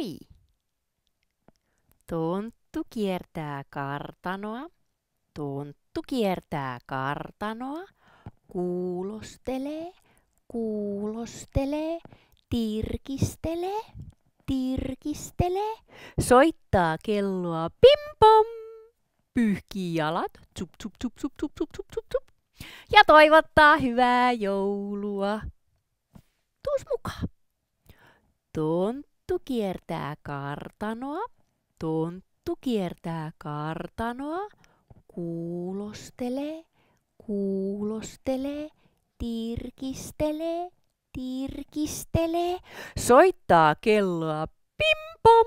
Moi! Tonttu kiertää kartanoa. Tonttu kiertää kartanoa. Kuulostelee, kuulostelee, tirkistelee, tirkistelee. Soittaa kelloa pimpom. Pyyhkii jalat, tsup, tsup, tsup, tsup, tsup, tsup, tsup, tsup, tsup. Ja toivottaa hyvää joulua. Tuus mukaan. Tonttu kiertää kartanoa, tonttu kiertää kartanoa, kuulostelee, kuulostelee, tirkistelee, tirkistelee, soittaa kelloa pim pom,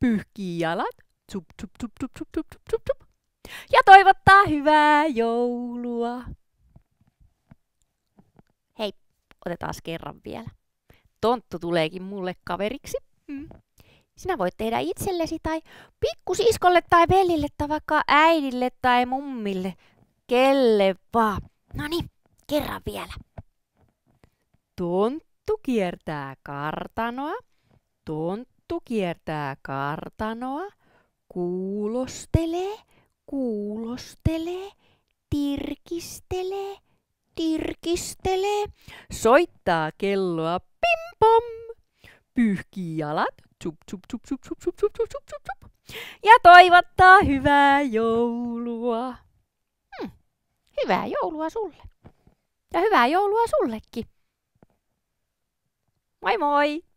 pyyhkii jalat, tsup, tsup, tsup, tsup, tsup, tsup, tsup, tsup, ja toivottaa hyvää joulua. Hei, otetaan kerran vielä tonttu tuleekin mulle kaveriksi. Mm. Sinä voit tehdä itsellesi tai pikkusiskolle tai velille tai vaikka äidille tai mummille. Kelle vaan. No niin, kerran vielä. Tonttu kiertää kartanoa. Tonttu kiertää kartanoa. Kuulostelee, kuulostelee, tirkistelee, tirkistelee. Soittaa kelloa pom. Pyyhkii jalat. tup tup tup tup tup tup tup tup tup tup. Ja toivottaa hyvää joulua. Hmm. Hyvää joulua sulle. Ja hyvää joulua sullekin. Moi moi!